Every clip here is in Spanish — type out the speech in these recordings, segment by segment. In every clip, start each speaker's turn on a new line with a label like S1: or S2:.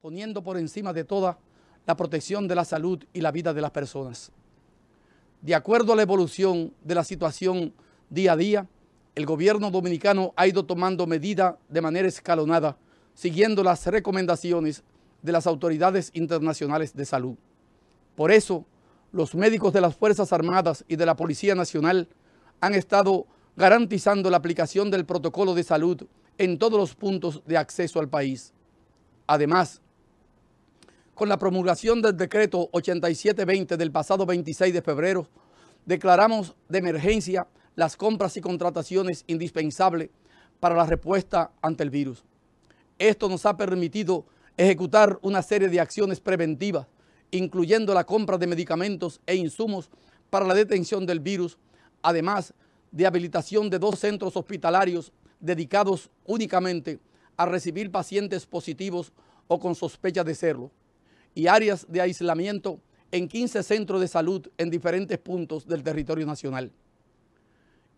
S1: poniendo por encima de toda la protección de la salud y la vida de las personas. De acuerdo a la evolución de la situación día a día, el gobierno dominicano ha ido tomando medidas de manera escalonada, siguiendo las recomendaciones de las autoridades internacionales de salud. Por eso, los médicos de las Fuerzas Armadas y de la Policía Nacional han estado garantizando la aplicación del protocolo de salud en todos los puntos de acceso al país. Además, con la promulgación del decreto 8720 del pasado 26 de febrero, declaramos de emergencia las compras y contrataciones indispensables para la respuesta ante el virus. Esto nos ha permitido ejecutar una serie de acciones preventivas, incluyendo la compra de medicamentos e insumos para la detención del virus, además de habilitación de dos centros hospitalarios dedicados únicamente a recibir pacientes positivos o con sospecha de serlo y áreas de aislamiento en 15 centros de salud en diferentes puntos del territorio nacional.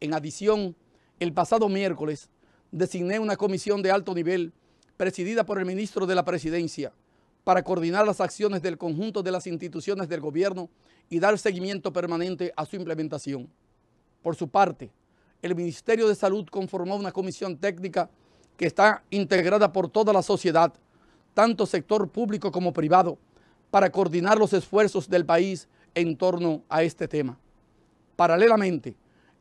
S1: En adición, el pasado miércoles designé una comisión de alto nivel presidida por el ministro de la Presidencia para coordinar las acciones del conjunto de las instituciones del gobierno y dar seguimiento permanente a su implementación. Por su parte, el Ministerio de Salud conformó una comisión técnica que está integrada por toda la sociedad, tanto sector público como privado, para coordinar los esfuerzos del país en torno a este tema. Paralelamente,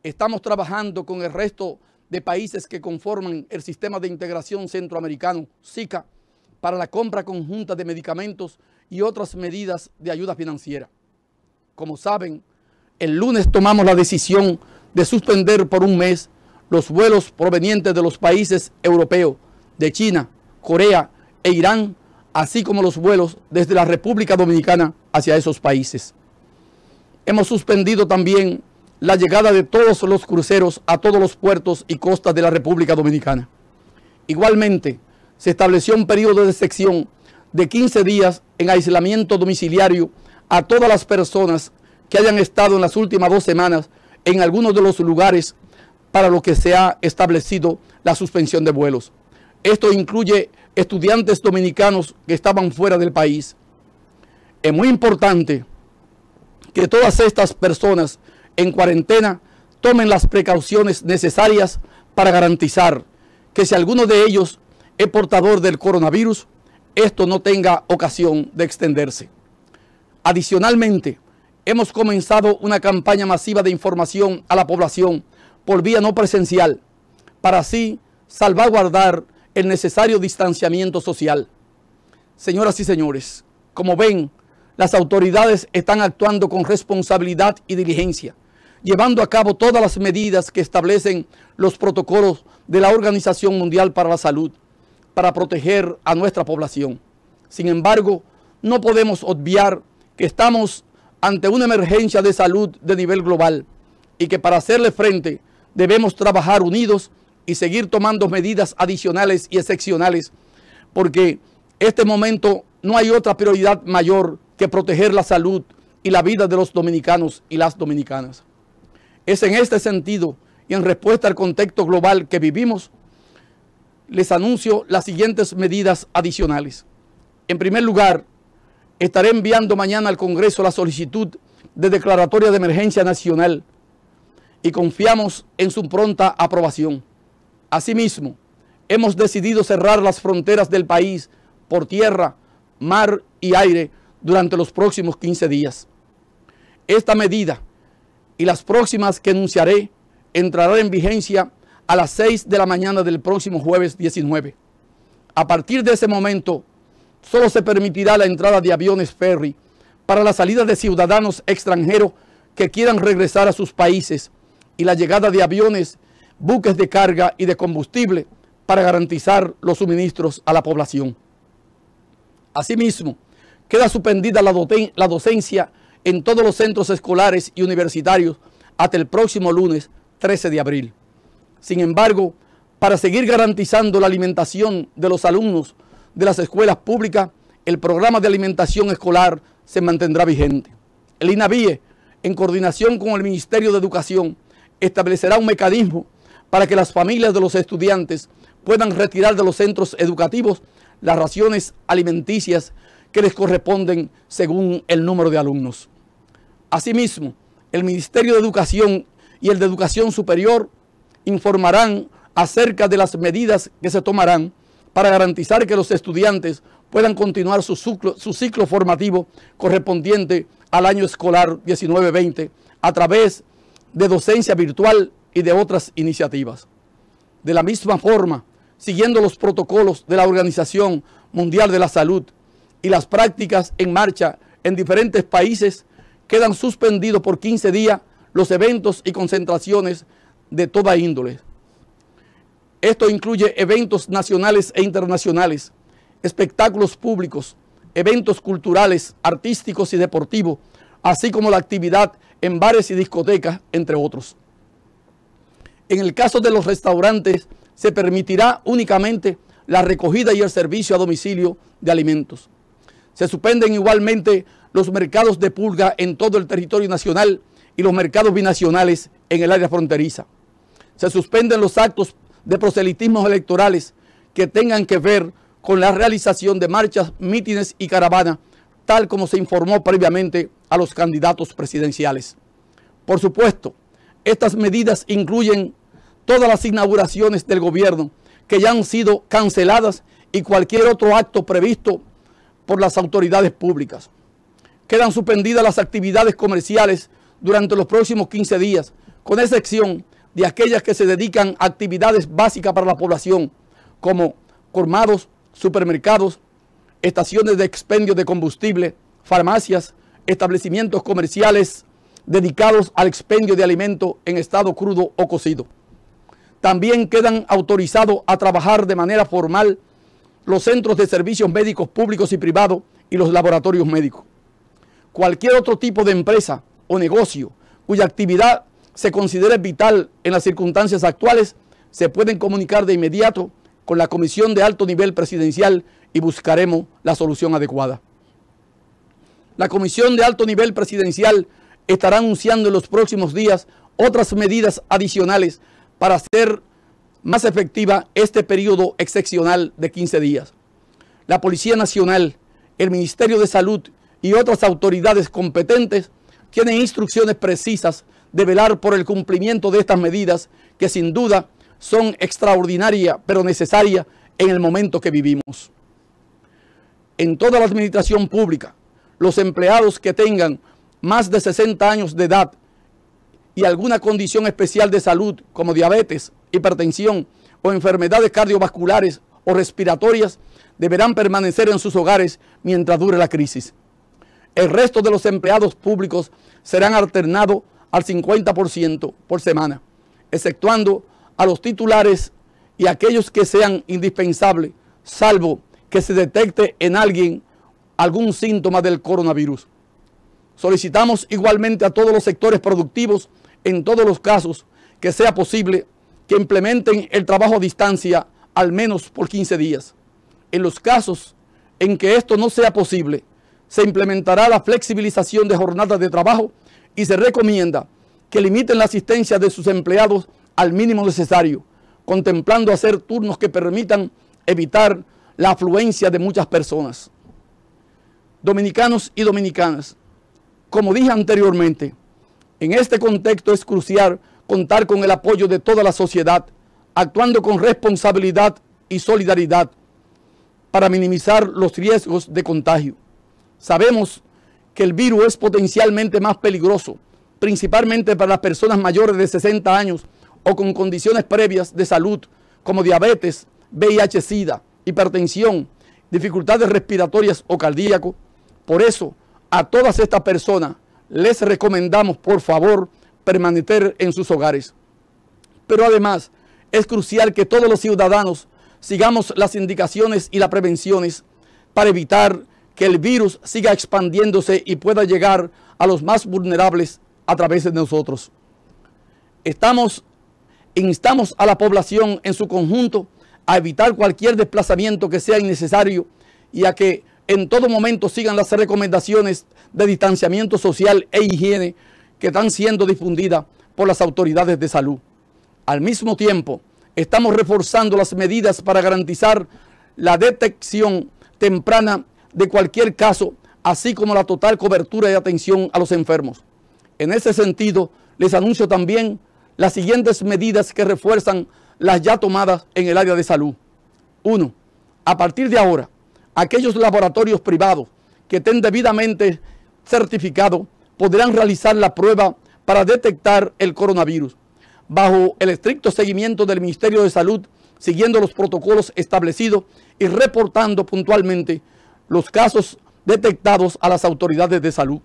S1: estamos trabajando con el resto de países que conforman el Sistema de Integración Centroamericano, SICA, para la compra conjunta de medicamentos y otras medidas de ayuda financiera. Como saben, el lunes tomamos la decisión de suspender por un mes los vuelos provenientes de los países europeos, de China, Corea e Irán así como los vuelos desde la República Dominicana hacia esos países. Hemos suspendido también la llegada de todos los cruceros a todos los puertos y costas de la República Dominicana. Igualmente, se estableció un periodo de sección de 15 días en aislamiento domiciliario a todas las personas que hayan estado en las últimas dos semanas en algunos de los lugares para los que se ha establecido la suspensión de vuelos. Esto incluye estudiantes dominicanos que estaban fuera del país. Es muy importante que todas estas personas en cuarentena tomen las precauciones necesarias para garantizar que si alguno de ellos es portador del coronavirus, esto no tenga ocasión de extenderse. Adicionalmente, hemos comenzado una campaña masiva de información a la población por vía no presencial para así salvaguardar el necesario distanciamiento social. Señoras y señores, como ven, las autoridades están actuando con responsabilidad y diligencia, llevando a cabo todas las medidas que establecen los protocolos de la Organización Mundial para la Salud para proteger a nuestra población. Sin embargo, no podemos obviar que estamos ante una emergencia de salud de nivel global y que para hacerle frente debemos trabajar unidos y seguir tomando medidas adicionales y excepcionales, porque este momento no hay otra prioridad mayor que proteger la salud y la vida de los dominicanos y las dominicanas. Es en este sentido y en respuesta al contexto global que vivimos, les anuncio las siguientes medidas adicionales. En primer lugar, estaré enviando mañana al Congreso la solicitud de declaratoria de emergencia nacional y confiamos en su pronta aprobación. Asimismo, hemos decidido cerrar las fronteras del país por tierra, mar y aire durante los próximos 15 días. Esta medida y las próximas que anunciaré entrarán en vigencia a las 6 de la mañana del próximo jueves 19. A partir de ese momento, solo se permitirá la entrada de aviones ferry para la salida de ciudadanos extranjeros que quieran regresar a sus países y la llegada de aviones buques de carga y de combustible para garantizar los suministros a la población. Asimismo, queda suspendida la, docencia en todos los centros escolares y universitarios hasta el próximo lunes 13 de abril. Sin embargo, para seguir garantizando la alimentación de los alumnos de las escuelas públicas, el programa de alimentación escolar se mantendrá vigente. El INAVIE, en coordinación con el Ministerio de Educación, establecerá un mecanismo para que las familias de los estudiantes puedan retirar de los centros educativos las raciones alimenticias que les corresponden según el número de alumnos. Asimismo, el Ministerio de Educación y el de Educación Superior informarán acerca de las medidas que se tomarán para garantizar que los estudiantes puedan continuar su ciclo, formativo correspondiente al año escolar 19-20 a través de docencia virtual y de otras iniciativas. De la misma forma, siguiendo los protocolos de la Organización Mundial de la Salud y las prácticas en marcha en diferentes países, quedan suspendidos por 15 días los eventos y concentraciones de toda índole. Esto incluye eventos nacionales e internacionales, espectáculos públicos, eventos culturales, artísticos y deportivos, así como la actividad en bares y discotecas, entre otros. En el caso de los restaurantes, se permitirá únicamente la recogida y el servicio a domicilio de alimentos. Se suspenden igualmente los mercados de pulga en todo el territorio nacional y los mercados binacionales en el área fronteriza. Se suspenden los actos de proselitismo electorales que tengan que ver con la realización de marchas, mítines y caravanas, tal como se informó previamente a los candidatos presidenciales. Por supuesto, estas medidas incluyen todas las inauguraciones del gobierno que ya han sido canceladas y cualquier otro acto previsto por las autoridades públicas. Quedan suspendidas las actividades comerciales durante los próximos 15 días, con excepción de aquellas que se dedican a actividades básicas para la población, como colmados, supermercados, estaciones de expendio de combustible, farmacias, establecimientos comerciales dedicados al expendio de alimentos en estado crudo o cocido. También quedan autorizados a trabajar de manera formal los centros de servicios médicos públicos y privados y los laboratorios médicos. Cualquier otro tipo de empresa o negocio cuya actividad se considere vital en las circunstancias actuales se pueden comunicar de inmediato con la Comisión de Alto Nivel Presidencial y buscaremos la solución adecuada. La Comisión de Alto Nivel Presidencial estará anunciando en los próximos días otras medidas adicionales para hacer más efectiva este periodo excepcional de 15 días. La Policía Nacional, el Ministerio de Salud y otras autoridades competentes tienen instrucciones precisas de velar por el cumplimiento de estas medidas que sin duda son extraordinarias pero necesarias en el momento que vivimos. En toda la administración pública, los empleados que tengan más de 60 años de edad y alguna condición especial de salud como diabetes, hipertensión o enfermedades cardiovasculares o respiratorias deberán permanecer en sus hogares mientras dure la crisis. El resto de los empleados públicos serán alternados al 50% por semana, exceptuando a los titulares y aquellos que sean indispensables, salvo que se detecte en alguien algún síntoma del coronavirus. Solicitamos igualmente a todos los sectores productivos en todos los casos que sea posible que implementen el trabajo a distancia al menos por 15 días. En los casos en que esto no sea posible, se implementará la flexibilización de jornadas de trabajo y se recomienda que limiten la asistencia de sus empleados al mínimo necesario, contemplando hacer turnos que permitan evitar la afluencia de muchas personas. Dominicanos y dominicanas, como dije anteriormente, en este contexto es crucial contar con el apoyo de toda la sociedad, actuando con responsabilidad y solidaridad para minimizar los riesgos de contagio. Sabemos que el virus es potencialmente más peligroso, principalmente para las personas mayores de 60 años o con condiciones previas de salud como diabetes, VIH-Sida, hipertensión, dificultades respiratorias o cardíaco. Por eso, a todas estas personas les recomendamos por favor permanecer en sus hogares. Pero además es crucial que todos los ciudadanos sigamos las indicaciones y las prevenciones para evitar que el virus siga expandiéndose y pueda llegar a los más vulnerables a través de nosotros. Estamos, instamos a la población en su conjunto a evitar cualquier desplazamiento que sea innecesario y a que en todo momento sigan las recomendaciones de distanciamiento social e higiene que están siendo difundidas por las autoridades de salud. Al mismo tiempo, estamos reforzando las medidas para garantizar la detección temprana de cualquier caso, así como la total cobertura y atención a los enfermos. En ese sentido, les anuncio también las siguientes medidas que refuerzan las ya tomadas en el área de salud. 1. A partir de ahora, aquellos laboratorios privados que estén debidamente certificados podrán realizar la prueba para detectar el coronavirus. Bajo el estricto seguimiento del Ministerio de Salud, siguiendo los protocolos establecidos y reportando puntualmente los casos detectados a las autoridades de salud.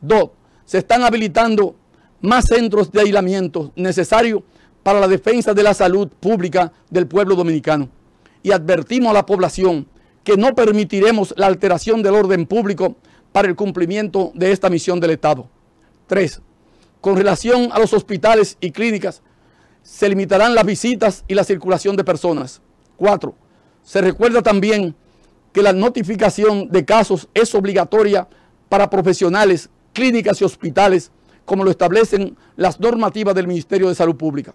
S1: Dos, se están habilitando más centros de aislamiento necesarios para la defensa de la salud pública del pueblo dominicano. Y advertimos a la población que no permitiremos la alteración del orden público para el cumplimiento de esta misión del Estado. Tres, con relación a los hospitales y clínicas, se limitarán las visitas y la circulación de personas. Cuatro, se recuerda también que la notificación de casos es obligatoria para profesionales, clínicas y hospitales, como lo establecen las normativas del Ministerio de Salud Pública.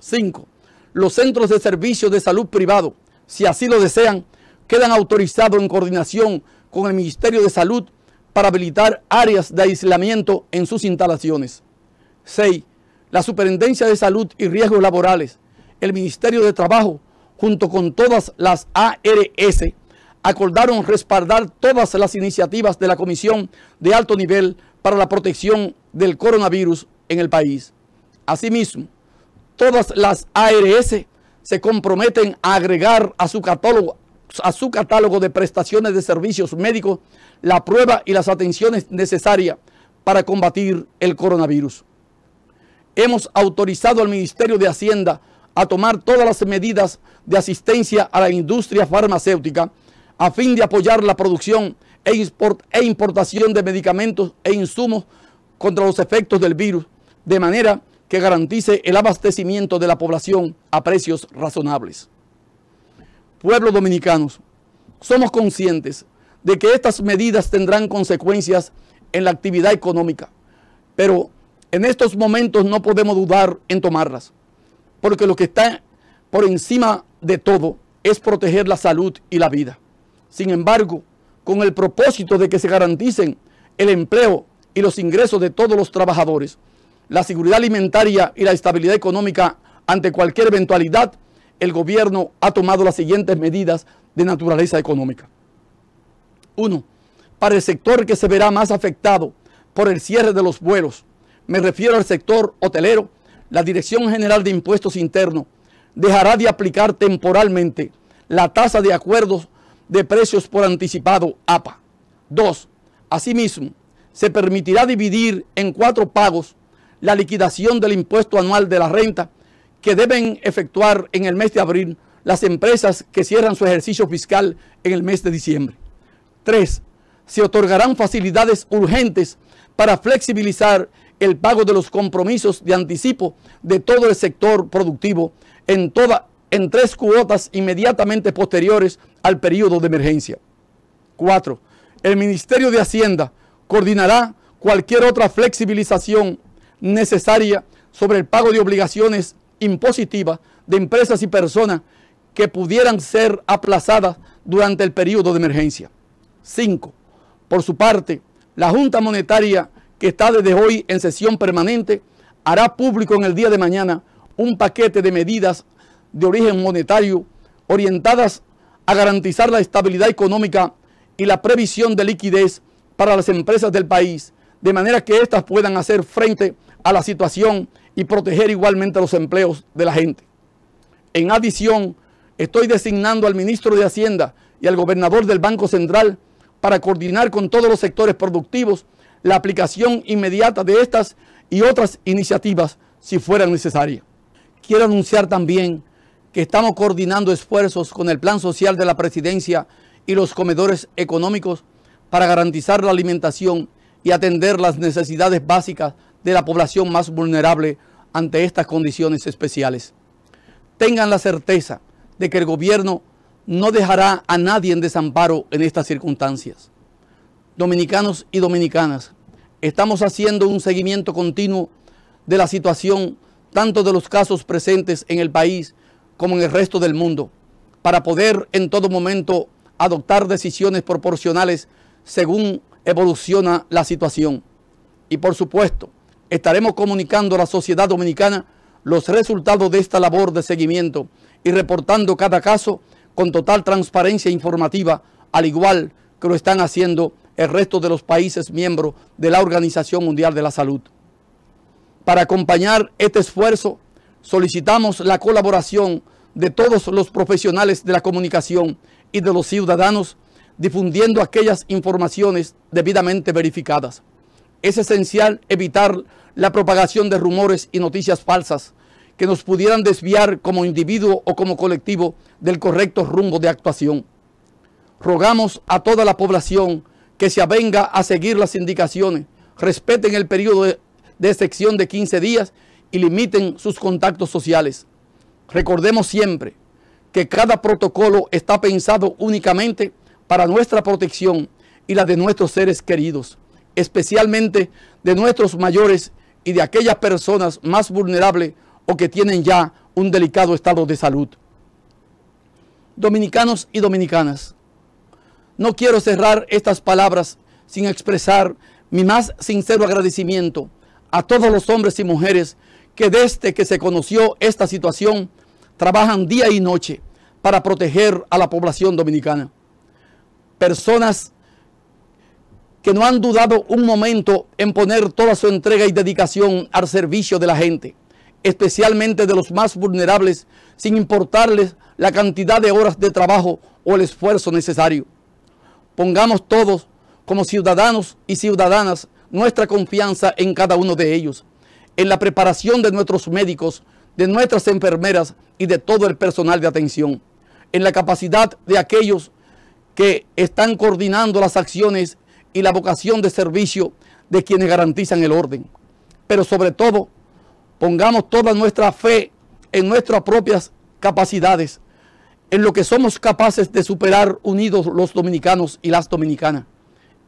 S1: Cinco, los centros de servicios de salud privado si así lo desean, quedan autorizados en coordinación con el Ministerio de Salud para habilitar áreas de aislamiento en sus instalaciones. 6. La Superintendencia de Salud y Riesgos Laborales, el Ministerio de Trabajo, junto con todas las ARS, acordaron respaldar todas las iniciativas de la Comisión de Alto Nivel para la Protección del Coronavirus en el país. Asimismo, todas las ARS se comprometen a agregar a su catálogo, a su catálogo de prestaciones de servicios médicos la prueba y las atenciones necesarias para combatir el coronavirus. Hemos autorizado al Ministerio de Hacienda a tomar todas las medidas de asistencia a la industria farmacéutica a fin de apoyar la producción e, e importación de medicamentos e insumos contra los efectos del virus, de manera que garantice el abastecimiento de la población a precios razonables. Pueblos dominicanos, somos conscientes de que estas medidas tendrán consecuencias en la actividad económica, pero en estos momentos no podemos dudar en tomarlas, porque lo que está por encima de todo es proteger la salud y la vida. Sin embargo, con el propósito de que se garanticen el empleo y los ingresos de todos los trabajadores, la seguridad alimentaria y la estabilidad económica ante cualquier eventualidad, el gobierno ha tomado las siguientes medidas de naturaleza económica. Uno, para el sector que se verá más afectado por el cierre de los vuelos, me refiero al sector hotelero, la Dirección General de Impuestos Internos dejará de aplicar temporalmente la tasa de acuerdos de precios por anticipado APA. Dos, Asimismo, se permitirá dividir en cuatro pagos la liquidación del impuesto anual de la renta que deben efectuar en el mes de abril las empresas que cierran su ejercicio fiscal en el mes de diciembre. 3. Se otorgarán facilidades urgentes para flexibilizar el pago de los compromisos de anticipo de todo el sector productivo en, en tres cuotas inmediatamente posteriores al periodo de emergencia. 4. El Ministerio de Hacienda coordinará cualquier otra flexibilización necesaria sobre el pago de obligaciones impositivas de empresas y personas que pudieran ser aplazadas durante el periodo de emergencia. 5. Por su parte, la Junta Monetaria, que está desde hoy en sesión permanente, hará público en el día de mañana un paquete de medidas de origen monetario orientadas a garantizar la estabilidad económica y la previsión de liquidez para las empresas del país de manera que éstas puedan hacer frente a la situación y proteger igualmente los empleos de la gente. En adición, estoy designando al ministro de Hacienda y al gobernador del Banco Central para coordinar con todos los sectores productivos la aplicación inmediata de estas y otras iniciativas si fueran necesarias. Quiero anunciar también que estamos coordinando esfuerzos con el Plan Social de la Presidencia y los comedores económicos para garantizar la alimentación y atender las necesidades básicas de la población más vulnerable ante estas condiciones especiales. Tengan la certeza de que el gobierno no dejará a nadie en desamparo en estas circunstancias. Dominicanos y dominicanas, estamos haciendo un seguimiento continuo de la situación tanto de los casos presentes en el país como en el resto del mundo, para poder en todo momento adoptar decisiones proporcionales según evoluciona la situación. Y por supuesto, estaremos comunicando a la sociedad dominicana los resultados de esta labor de seguimiento y reportando cada caso con total transparencia informativa, al igual que lo están haciendo el resto de los países miembros de la Organización Mundial de la Salud. Para acompañar este esfuerzo, solicitamos la colaboración de todos los profesionales de la comunicación y de los ciudadanos difundiendo aquellas informaciones debidamente verificadas. Es esencial evitar la propagación de rumores y noticias falsas que nos pudieran desviar como individuo o como colectivo del correcto rumbo de actuación. Rogamos a toda la población que se avenga a seguir las indicaciones, respeten el periodo de, excepción de 15 días y limiten sus contactos sociales. Recordemos siempre que cada protocolo está pensado únicamente para nuestra protección y la de nuestros seres queridos, especialmente de nuestros mayores y de aquellas personas más vulnerables o que tienen ya un delicado estado de salud. Dominicanos y dominicanas, no quiero cerrar estas palabras sin expresar mi más sincero agradecimiento a todos los hombres y mujeres que desde que se conoció esta situación trabajan día y noche para proteger a la población dominicana personas que no han dudado un momento en poner toda su entrega y dedicación al servicio de la gente, especialmente de los más vulnerables, sin importarles la cantidad de horas de trabajo o el esfuerzo necesario. Pongamos todos, como ciudadanos y ciudadanas, nuestra confianza en cada uno de ellos, en la preparación de nuestros médicos, de nuestras enfermeras y de todo el personal de atención, en la capacidad de aquellos que están coordinando las acciones y la vocación de servicio de quienes garantizan el orden. Pero sobre todo, pongamos toda nuestra fe en nuestras propias capacidades, en lo que somos capaces de superar unidos los dominicanos y las dominicanas.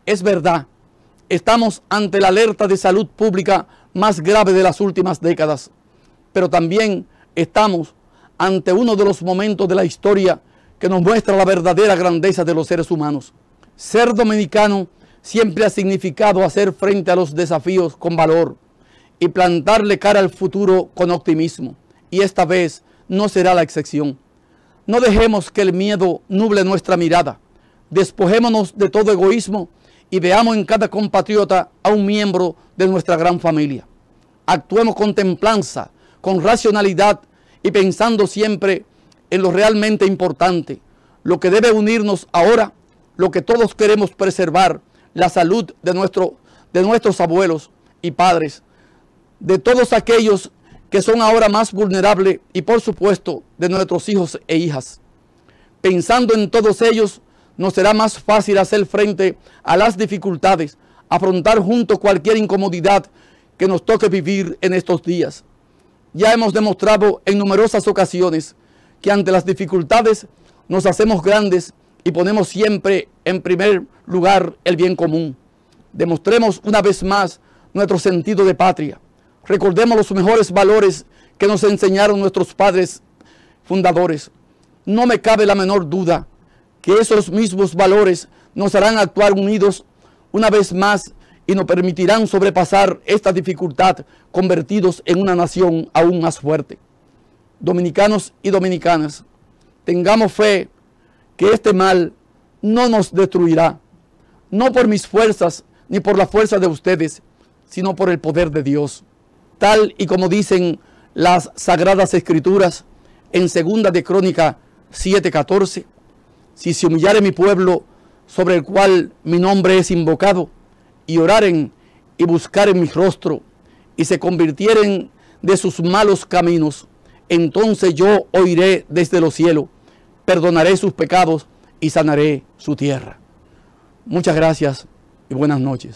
S1: Es verdad, estamos ante la alerta de salud pública más grave de las últimas décadas, pero también estamos ante uno de los momentos de la historia que nos muestra la verdadera grandeza de los seres humanos. Ser dominicano siempre ha significado hacer frente a los desafíos con valor y plantarle cara al futuro con optimismo. Y esta vez no será la excepción. No dejemos que el miedo nuble nuestra mirada. Despojémonos de todo egoísmo y veamos en cada compatriota a un miembro de nuestra gran familia. Actuemos con templanza, con racionalidad y pensando siempre en lo realmente importante, lo que debe unirnos ahora, lo que todos queremos preservar, la salud de, nuestro, de nuestros abuelos y padres, de todos aquellos que son ahora más vulnerables y por supuesto de nuestros hijos e hijas. Pensando en todos ellos, nos será más fácil hacer frente a las dificultades, afrontar junto cualquier incomodidad que nos toque vivir en estos días. Ya hemos demostrado en numerosas ocasiones que ante las dificultades nos hacemos grandes y ponemos siempre en primer lugar el bien común. Demostremos una vez más nuestro sentido de patria. Recordemos los mejores valores que nos enseñaron nuestros padres fundadores. No me cabe la menor duda que esos mismos valores nos harán actuar unidos una vez más y nos permitirán sobrepasar esta dificultad convertidos en una nación aún más fuerte dominicanos y dominicanas, tengamos fe que este mal no nos destruirá, no por mis fuerzas ni por la fuerza de ustedes, sino por el poder de Dios. Tal y como dicen las sagradas escrituras en segunda de Crónica 7:14, si se humillare mi pueblo sobre el cual mi nombre es invocado, y oraren y buscaren mi rostro, y se convirtieren de sus malos caminos, entonces yo oiré desde los cielos, perdonaré sus pecados y sanaré su tierra. Muchas gracias y buenas noches.